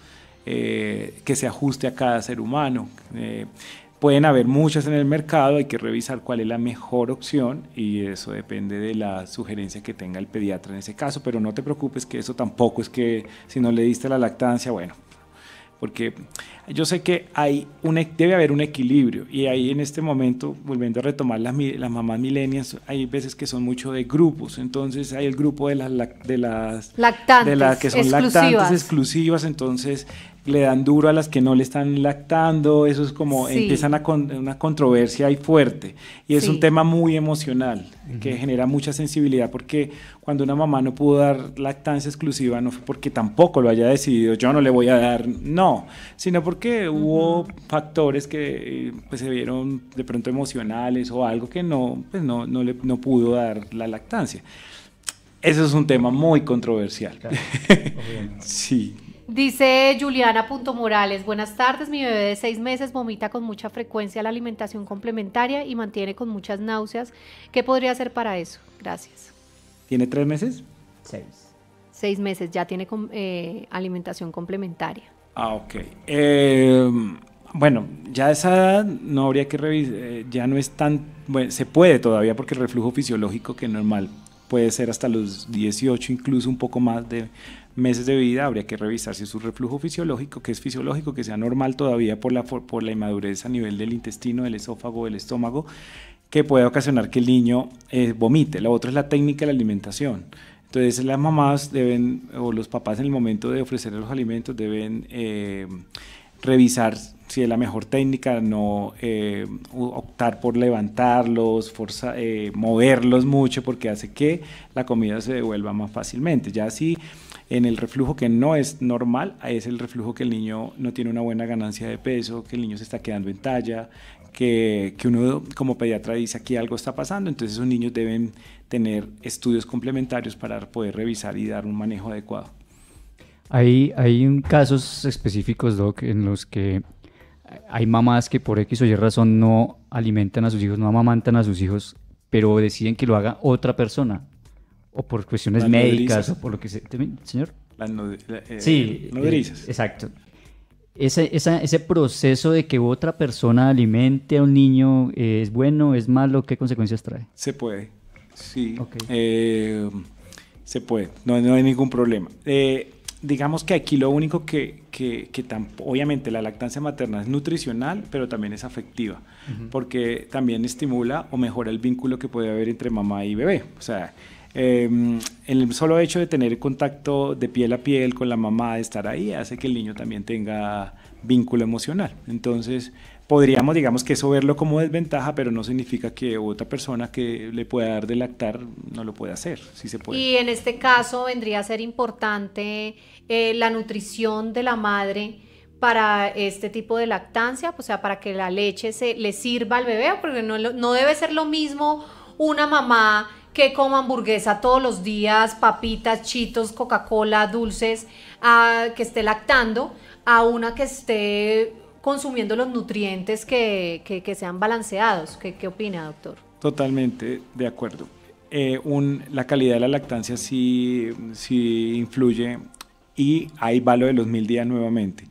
eh, que se ajuste a cada ser humano. Eh, pueden haber muchas en el mercado, hay que revisar cuál es la mejor opción y eso depende de la sugerencia que tenga el pediatra en ese caso, pero no te preocupes que eso tampoco es que si no le diste la lactancia, bueno, porque yo sé que hay un, e, debe haber un equilibrio y ahí en este momento, volviendo a retomar las, las mamás milenias, hay veces que son mucho de grupos, entonces hay el grupo de las, de las, de las que son lactantes exclusivas, entonces le dan duro a las que no le están lactando, eso es como empiezan a una controversia ahí fuerte y es un tema muy emocional que genera mucha sensibilidad porque cuando una mamá no pudo dar lactancia exclusiva no fue porque tampoco lo haya decidido yo no le voy a dar, no, sino porque hubo factores que pues, se vieron de pronto emocionales o algo que no, pues, no, no, pudo dar la lactancia. Eso es un tema muy controversial. sí. Dice Juliana Punto Morales buenas tardes, mi bebé de seis meses vomita con mucha frecuencia la alimentación complementaria y mantiene con muchas náuseas. ¿Qué podría hacer para eso? Gracias. ¿Tiene tres meses? Seis. Seis meses, ya tiene eh, alimentación complementaria. Ah, ok. Em, bueno, ya esa edad no habría que revisar, eh, ya no es tan, bueno, se puede todavía porque el reflujo fisiológico que normal puede ser hasta los 18, incluso un poco más de meses de vida, habría que revisar si es un reflujo fisiológico, que es fisiológico, que sea normal todavía por la, por, la inmadurez a nivel del intestino, del esófago, del estómago, que puede ocasionar que el niño eh, vomite. La otra es la técnica de la alimentación. Entonces las mamás deben, o los papás en el momento de ofrecer los alimentos, deben eh, revisar si es la mejor técnica no eh, optar por levantarlos, eh, moverlos mucho porque hace que la comida se devuelva más fácilmente. Ya si en el reflujo que no es normal, es el reflujo que el niño no tiene una buena ganancia de peso, que el niño se está quedando en talla, que, que uno como pediatra dice aquí algo está pasando, entonces esos niños deben tener estudios complementarios para poder revisar y dar un manejo adecuado. Hay, hay casos específicos, Doc, en los que hay mamás que por X o Y razón no alimentan a sus hijos, no amamantan a sus hijos, pero deciden que lo haga otra persona, o por cuestiones médicas, o por lo que sea. ¿Señor? Eh, sí, eh, nodrizas. exacto. Ese, ese proceso de que otra persona alimente a un niño, eh, ¿es bueno, es malo? ¿Qué consecuencias trae? Se puede, sí. se puede, no, no hay ningún problema. Eh, digamos que aquí lo único que, que, que obviamente la lactancia materna es nutricional, pero también es afectiva, porque también estimula o mejora el vínculo que puede haber entre mamá y bebé. O sea, em, el solo hecho de tener contacto de piel a piel con la mamá, de estar ahí, hace que el niño también tenga vínculo emocional. Entonces, podríamos, digamos, que eso verlo como desventaja, pero no significa que otra persona que le pueda dar de lactar no lo pueda hacer, si se puede. Y en este caso vendría a ser importante eh, la nutrición de la madre para este tipo de lactancia, o sea, para que la leche se le sirva al bebé, porque no, no debe ser lo mismo una mamá que coma hamburguesa todos los días, papitas, chitos, Coca-Cola, dulces, que esté lactando, a una que esté consumiendo los nutrientes que, que, sean balanceados. ¿Qué, ¿Qué, opina, doctor? Totalmente de acuerdo. Eh, la calidad de la lactancia sí, sí influye y ahí va lo de los mil días nuevamente.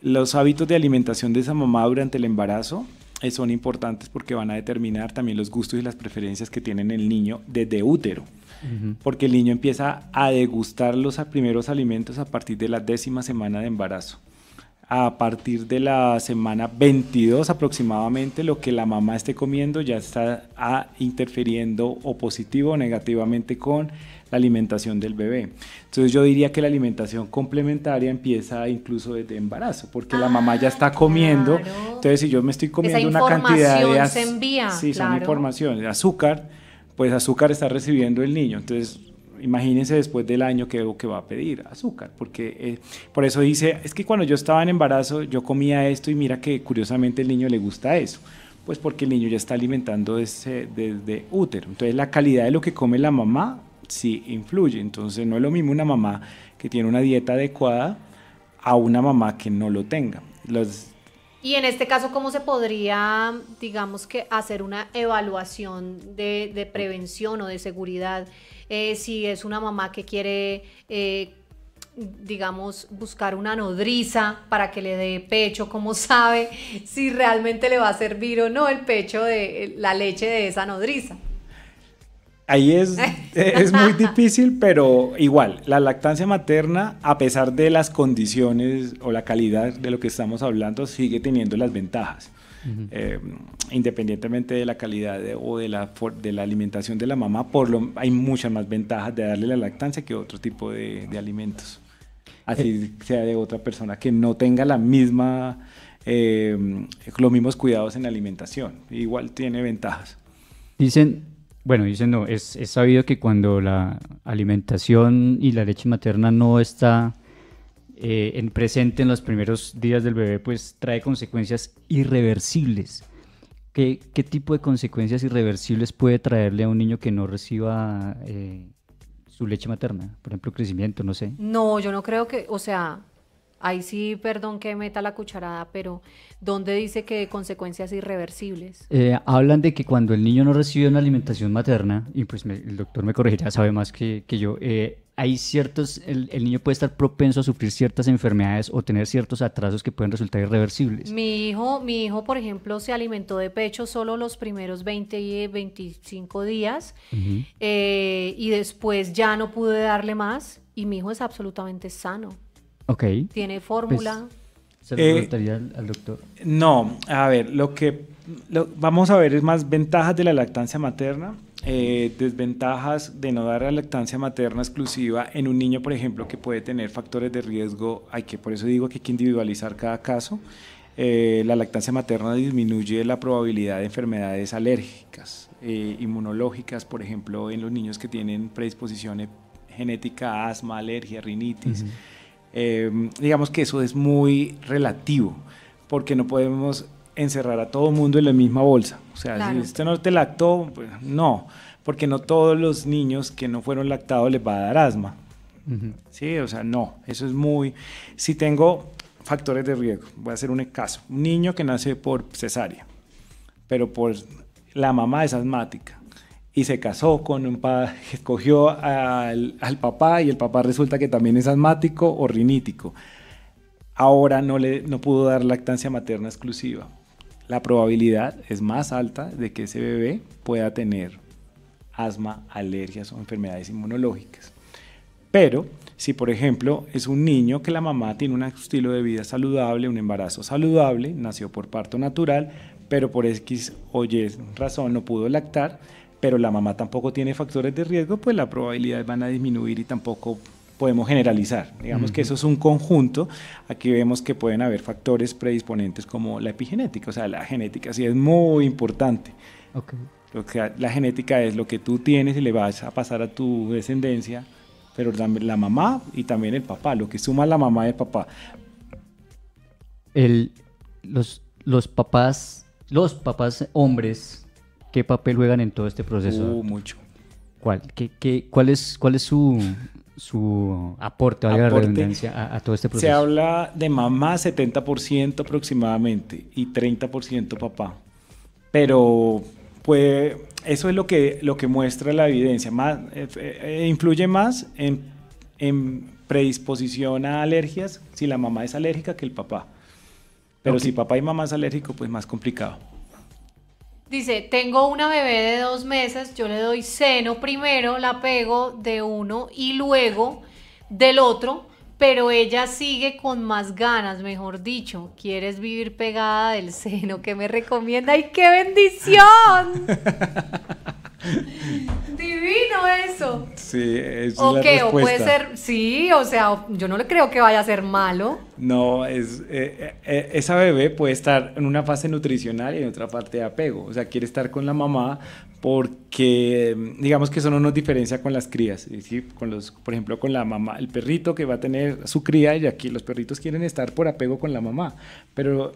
Los hábitos de alimentación de esa mamá durante el embarazo eh, son importantes porque van a determinar también los gustos y las preferencias que tiene el niño desde útero. Porque el niño empieza a degustar los primeros alimentos a partir de la décima semana de embarazo a partir de la semana 22 aproximadamente, lo que la mamá esté comiendo ya está ah, interfiriendo o positivo o negativamente con la alimentación del bebé. Entonces yo diría que la alimentación complementaria empieza incluso desde embarazo, porque la mamá ya ah, está comiendo. Entonces si yo me estoy comiendo una cantidad de... azúcar, pues azúcar está recibiendo el niño. Entonces imagínense después del año que, que va a pedir azúcar, porque eh, por eso dice, es que cuando yo estaba en embarazo yo comía esto y mira que curiosamente el niño le gusta eso, pues porque el niño ya está alimentando desde, desde útero. Entonces la calidad de lo que come la mamá sí influye, entonces no es lo mismo una mamá que tiene una dieta adecuada a una mamá que no lo tenga. Los, y en este caso, ¿cómo se podría, digamos que, hacer una evaluación de, prevención o de seguridad eh, si es una mamá que quiere, eh, digamos, buscar una nodriza para que le dé pecho? ¿Cómo sabe si realmente le va a servir o no el pecho de la leche de esa nodriza? Ahí es, es muy difícil, pero igual, la lactancia materna, a pesar de las condiciones o la calidad de lo que estamos hablando, sigue teniendo las ventajas. Eh, independientemente de la calidad o de la, de la alimentación de la mamá, por lo, hay muchas más ventajas de darle la lactancia que otro tipo de, alimentos. Así eh. sea de otra persona que no tenga la misma, eh, los mismos cuidados en la alimentación. Igual tiene ventajas. Dicen, bueno, dicen, no, es, sabido que cuando la alimentación y la leche materna no está eh, en presente en los primeros días del bebé, pues trae consecuencias irreversibles. ¿Qué, qué tipo de consecuencias irreversibles puede traerle a un niño que no reciba eh, su leche materna? Por ejemplo, crecimiento, no sé. No, yo no creo que, o sea, ahí sí, perdón que meta la cucharada, pero ¿dónde dice que consecuencias irreversibles? Eh, hablan de que cuando el niño no recibe una alimentación materna, y pues el doctor me corregirá, sabe más que, yo, eh, hay ciertos, el, niño puede estar propenso a sufrir ciertas enfermedades o tener ciertos atrasos que pueden resultar irreversibles. Mi hijo, mi hijo, por ejemplo, se alimentó de pecho solo los primeros 20 y 25 eh, días y después ya no pude darle más y mi hijo es absolutamente sano. ¿Tiene fórmula? Pues, ¿Se lo eh, preguntaría al, doctor? No, a ver, lo que vamos a ver es más ventajas de la lactancia materna. Eh, desventajas de no dar la lactancia materna exclusiva en un niño, por ejemplo, que puede tener factores de riesgo, hay que, por eso digo que hay que individualizar cada caso. Eh, la lactancia materna disminuye la probabilidad de enfermedades alérgicas, inmunológicas, por ejemplo, en los niños que tienen predisposición genética a asma, alergia, rinitis. Em, digamos que eso es muy relativo, porque no podemos encerrar a todo el mundo en la misma bolsa. O sea, si usted no te lactó, pues, no, porque no todos los niños que no fueron lactados les va a dar asma. Sí, o sea, no, eso es muy... Si tengo factores de riesgo, voy a hacer un caso, un niño que nace por cesárea, pero por la mamá es asmática y se casó con un padre, escogió al, al, papá y el papá resulta que también es asmático o rinítico. Ahora no, le, no pudo dar lactancia materna exclusiva. La probabilidad es más alta de que ese bebé pueda tener asma, alergias o enfermedades inmunológicas. Pero si, por ejemplo, es un niño que la mamá tiene un estilo de vida saludable, un embarazo saludable, nació por parto natural, pero por X o Y razón no pudo lactar, pero la mamá tampoco tiene factores de riesgo, pues las probabilidades van a disminuir y tampoco podemos generalizar. Digamos que eso es un conjunto. Aquí vemos que pueden haber factores predisponentes como la epigenética, o sea, la genética sí es muy importante. Lo la genética es lo que tú tienes y le vas a pasar a tu descendencia, pero también la mamá y también el papá, lo que suma la mamá y el papá. los, los papás, los papás hombres ¿Qué papel juegan en todo este proceso? Uh, mucho. ¿Cuál, qué, cuál, es, ¿Cuál es su, aporte, a, todo este proceso? Se habla de mamá 70% aproximadamente y 30% papá. Pero pues, eso es lo que, lo que muestra la evidencia. Más, eh, eh, influye más en, predisposición a alergias si la mamá es alérgica que el papá. Pero si papá y mamá es alérgico, pues más complicado. Dice, tengo una bebé de dos meses, yo le doy seno primero, la pego de uno y luego del otro, pero ella sigue con más ganas, mejor dicho. ¿Quieres vivir pegada del seno? que me recomienda? ¡Ay, qué bendición! divino eso. Sí, es ¿O O puede ser, sí, o sea, yo no le creo que vaya a ser malo. No, es, eh, eh, eh, esa bebé puede estar en una fase nutricional y en otra parte de apego. O sea, quiere estar con la mamá, porque digamos que eso no nos diferencia con las crías, ¿sí? con los, por ejemplo, con la mamá, el perrito que va a tener su cría y aquí los perritos quieren estar por apego con la mamá, pero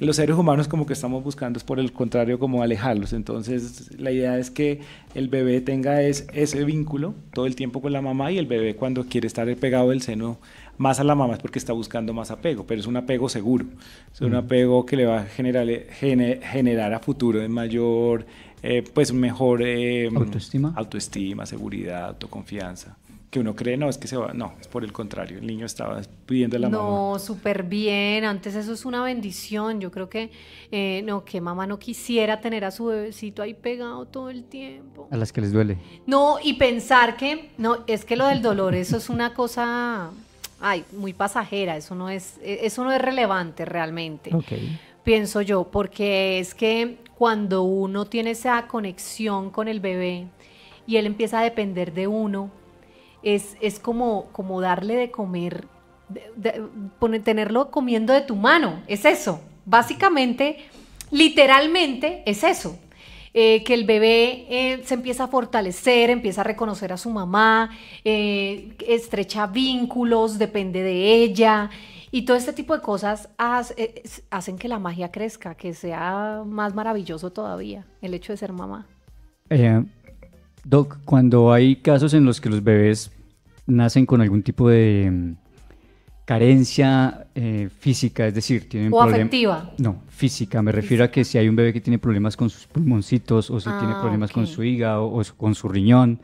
los seres humanos como que estamos buscando es por el contrario como alejarlos, entonces la idea es que el bebé tenga ese vínculo todo el tiempo con la mamá y el bebé cuando quiere estar pegado del seno más a la mamá es porque está buscando más apego, pero es un apego seguro, es un mm. apego que le va a generar, a futuro de mayor eh, pues mejor... Eh, autoestima. Autoestima, seguridad, autoconfianza que uno cree, no, es que se va, no, es por el contrario, el niño estaba pidiendo la mamá. No, súper bien, antes eso es una bendición, yo creo que, eh, no, que mamá no quisiera tener a su bebecito ahí pegado todo el tiempo. A las que les duele. No, y pensar que, no, es que lo del dolor, eso es una cosa, ay, muy pasajera, eso no es, e, eso no es relevante realmente. Ok. Pienso yo, porque es que cuando uno tiene esa conexión con el bebé y él empieza a depender de uno, es, como, como darle de comer, tenerlo comiendo de tu mano, es eso. Básicamente, literalmente, es eso. Eh, que el bebé eh, se empieza a fortalecer, empieza a reconocer a su mamá, eh, estrecha vínculos, depende de ella, y todo este tipo de cosas eh, hacen que la magia crezca, que sea más maravilloso todavía el hecho de ser mamá. Eh, Doc, cuando hay casos en los que los bebés nacen con algún tipo de mm, carencia eh, física, es decir, tienen o No, física. Me refiero a que si hay un bebé que tiene problemas con sus pulmoncitos o si tiene ah, problemas con su hígado o, o con su riñón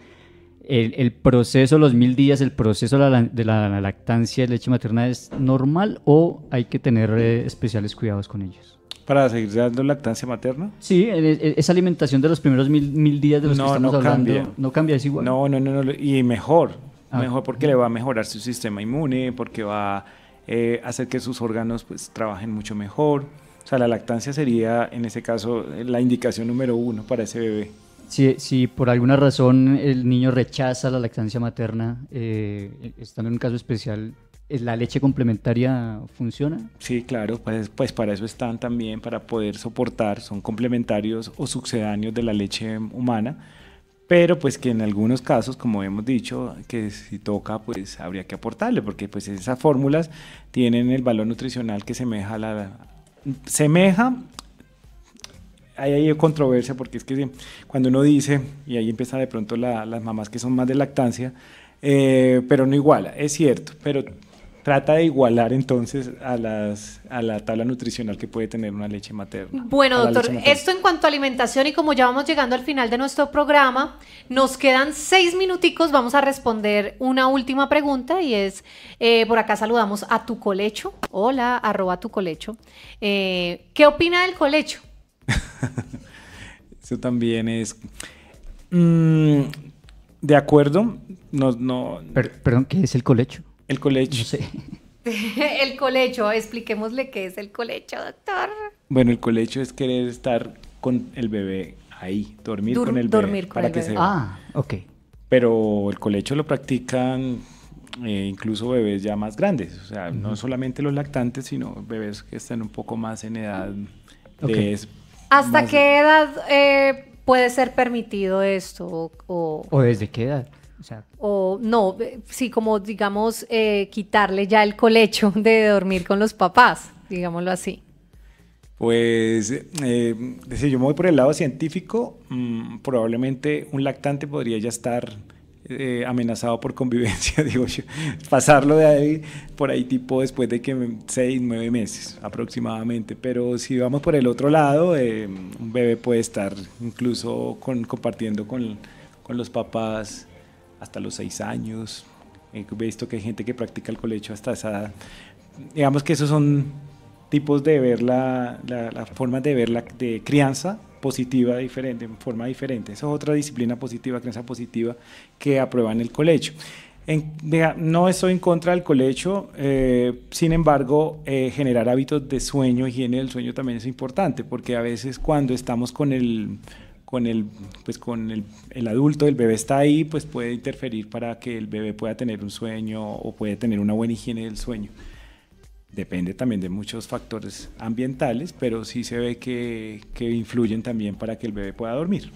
el, proceso, los mil días, el proceso de la, lactancia de leche materna es normal o hay que tener eh, especiales cuidados con ellos? ¿Para seguir dando lactancia materna? Sí, esa alimentación de los primeros mil, días de los que estamos no hablando cambia. no cambia, es igual. No, no, no, y mejor, ah. mejor porque le va a mejorar su sistema inmune, porque va a eh, hacer que sus órganos pues trabajen mucho mejor. O sea, la lactancia sería, en ese caso, la indicación número uno para ese bebé. Si, por alguna razón el niño rechaza la lactancia materna, eh, estando en un caso especial, eh, ¿la leche complementaria funciona? Sí, claro, pues, pues para eso están también, para poder soportar, son complementarios o sucedáneos de la leche humana, pero pues que en algunos casos, como hemos dicho, que si toca, pues habría que aportarle, porque pues esas fórmulas tienen el valor nutricional que semeja la semeja hay, hay controversia porque es que cuando uno dice, y ahí empiezan de pronto las mamás que son más de lactancia, eh, pero no iguala, es cierto, pero trata de igualar entonces a, las, a la tabla nutricional que puede tener una leche materna. Bueno, doctor, esto en cuanto a alimentación y como ya vamos llegando al final de nuestro programa, nos quedan seis minuticos, vamos a responder una última pregunta y es, eh, por acá saludamos a tu colecho, hola, arroba tu colecho, eh, ¿qué opina del colecho? Eso también es... Mm, de acuerdo, no... no... perdón, ¿qué es el colecho? El colecho. el colecho, expliquémosle qué es el colecho, doctor. Bueno, el colecho es querer estar con el bebé ahí, dormir con el bebé. para que Se ah, ok. Pero el colecho lo practican eh, incluso bebés ya más grandes, o sea, no solamente los lactantes, sino bebés que están un poco más en edad de ¿Hasta qué edad eh, puede ser permitido esto? O, desde qué edad? O, no, eh, sí, como digamos, eh, quitarle ya el colecho de dormir con los papás, digámoslo así. Pues, si yo me voy por el lado científico, mm, probablemente un lactante podría ya estar eh, amenazado por convivencia, digo yo, pasarlo de ahí por ahí tipo después de que seis, nueve meses aproximadamente. Pero si vamos por el otro lado, eh, un bebé puede estar incluso compartiendo con, los papás hasta los seis años. He visto que hay gente que practica el colecho hasta esa edad. Digamos que esos son tipos de ver la, la, forma de ver la de crianza positiva diferente, en forma diferente. Esa es otra disciplina positiva, creencia positiva que aprueba en el colegio. no estoy en contra del colegio, eh, sin embargo, eh, generar hábitos de sueño, higiene del sueño también es importante, porque a veces cuando estamos con el con el pues con el, el adulto, el bebé está ahí, pues puede interferir para que el bebé pueda tener un sueño o puede tener una buena higiene del sueño depende también de muchos factores ambientales, pero sí se ve que, influyen también para que el bebé pueda dormir.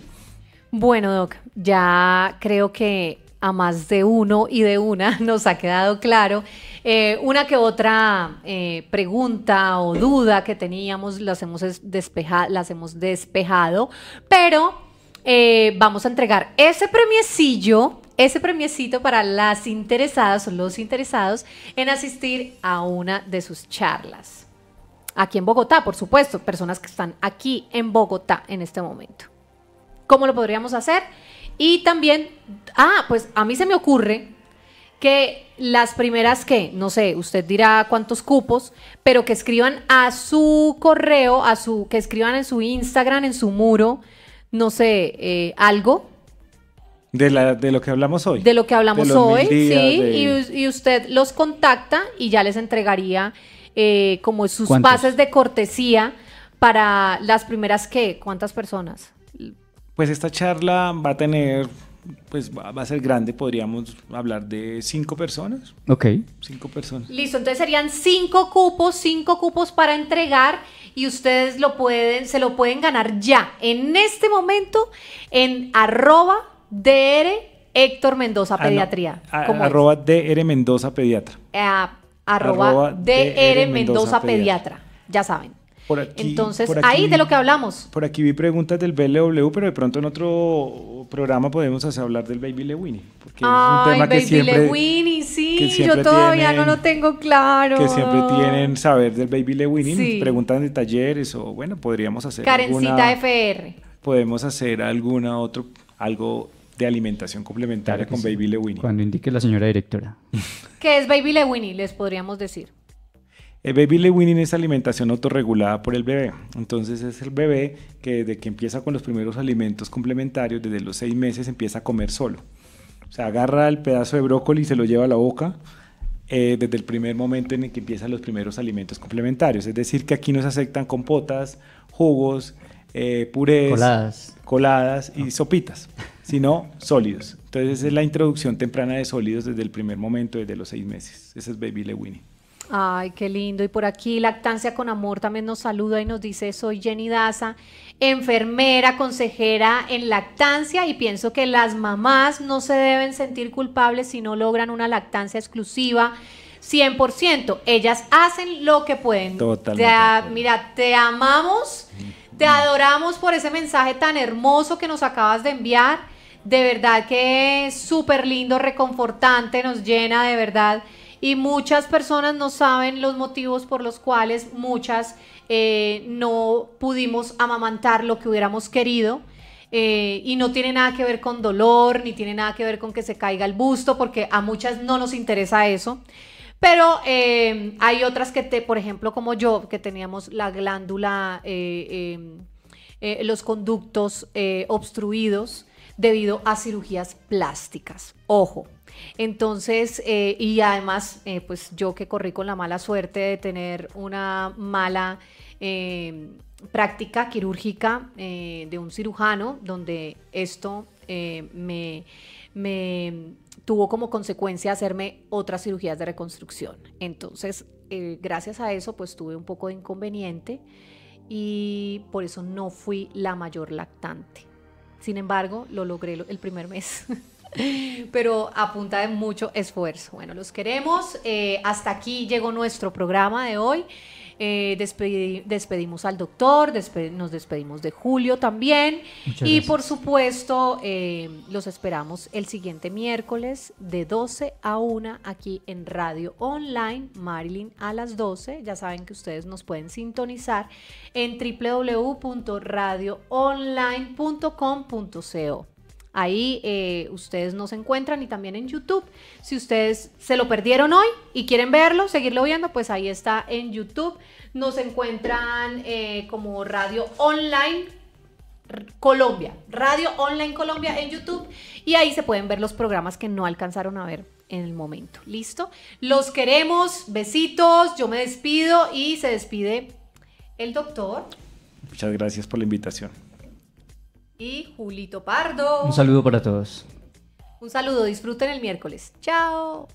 Bueno, Doc, ya creo que a más de uno y de una nos ha quedado claro. Eh, una que otra eh, pregunta o duda que teníamos las hemos, las hemos despejado, pero eh, vamos a entregar ese premiecillo ese premiecito para las interesadas o los interesados en asistir a una de sus charlas. Aquí en Bogotá, por supuesto, personas que están aquí en Bogotá en este momento. ¿Cómo lo podríamos hacer? Y también, ah, pues a mí se me ocurre que las primeras que, no sé, usted dirá cuántos cupos, pero que escriban a su correo, a su, que escriban en su Instagram, en su muro, no sé, eh, algo de, lo que hablamos hoy. De lo que hablamos hoy, sí. Y, usted los contacta y ya les entregaría eh, como sus bases de cortesía para las primeras, ¿qué? ¿Cuántas personas? Pues esta charla va a tener, pues va, a ser grande, podríamos hablar de cinco personas. Ok. Cinco personas. Listo, entonces serían cinco cupos, cinco cupos para entregar y ustedes lo pueden, se lo pueden ganar ya, en este momento, en arroba DR Héctor Mendoza ah, Pediatría. Ah, como arroba DR Mendoza Pediatra. Eh, ah, arroba, DR, Mendoza, pediatra. Ya saben. Por aquí, Entonces, ahí de lo que hablamos. Por aquí vi preguntas del BLW, pero de pronto en otro programa podemos hacer hablar del Baby Lewini. Porque es un tema Baby que siempre, sí, yo todavía no lo tengo claro. Que siempre tienen saber del Baby Lewini, preguntan de talleres o bueno, podríamos hacer. Karencita FR. Podemos hacer alguna otro, algo de alimentación complementaria con Baby lewin Cuando indique la señora directora. ¿Qué es Baby Lewini? Les podríamos decir. El eh, baby lewin es alimentación autorregulada por el bebé. Entonces es el bebé que desde que empieza con los primeros alimentos complementarios, desde los seis meses empieza a comer solo. O sea, agarra el pedazo de brócoli y se lo lleva a la boca eh, desde el primer momento en el que empiezan los primeros alimentos complementarios. Es decir, que aquí no se aceptan compotas, jugos, eh, purés, coladas, y ah. sopitas, sino sólidos. Entonces esa es la introducción temprana de sólidos desde el primer momento, desde los seis meses. ese es Baby Lewini. Ay, qué lindo. Y por aquí Lactancia con Amor también nos saluda y nos dice, soy Jenny Daza, enfermera, consejera en lactancia y pienso que las mamás no se deben sentir culpables si no logran una lactancia exclusiva. 100%, ellas hacen lo que pueden. Totalmente. mira, te amamos. Te adoramos por ese mensaje tan hermoso que nos acabas de enviar. De verdad que es súper lindo, reconfortante, nos llena de verdad. Y muchas personas no saben los motivos por los cuales muchas eh, no pudimos amamantar lo que hubiéramos querido. Eh, y no tiene nada que ver con dolor, ni tiene nada que ver con que se caiga el busto, porque a muchas no nos interesa eso. Pero em, hay otras que, te, por ejemplo, como yo, que teníamos la glándula, eh, em, eh, los conductos eh, obstruidos debido a cirugías plásticas. Ojo. Entonces, y además, pues yo que corrí con la mala suerte de tener una mala em, práctica quirúrgica de un cirujano, donde esto me tuvo como consecuencia hacerme otras cirugías de reconstrucción. Entonces, eh, gracias a eso, pues tuve un poco de inconveniente y por eso no fui la mayor lactante. Sin embargo, lo logré el primer mes. pero a punta de mucho esfuerzo. Bueno, los queremos. Eh, hasta aquí llegó nuestro programa de hoy. Eh, despedimos al doctor, nos despedimos de Julio también. y por supuesto, eh, los esperamos el siguiente miércoles de 12 a 1 aquí en Radio Online, Marilyn a las 12. Ya saben que ustedes nos pueden sintonizar en www.radioonline.com.co. Ahí ustedes eh, ustedes nos encuentran y también en YouTube. Si ustedes se lo perdieron hoy y quieren verlo, seguirlo viendo, pues ahí está en YouTube. Nos encuentran eh, como Radio Online Colombia, Radio Online Colombia en YouTube y ahí se pueden ver los programas que no alcanzaron a ver en el momento. ¿Listo? Los queremos, besitos, yo me despido y se despide el doctor. Muchas gracias por la invitación y Julito Pardo. Un saludo para todos. Un saludo, disfruten el miércoles. Chao.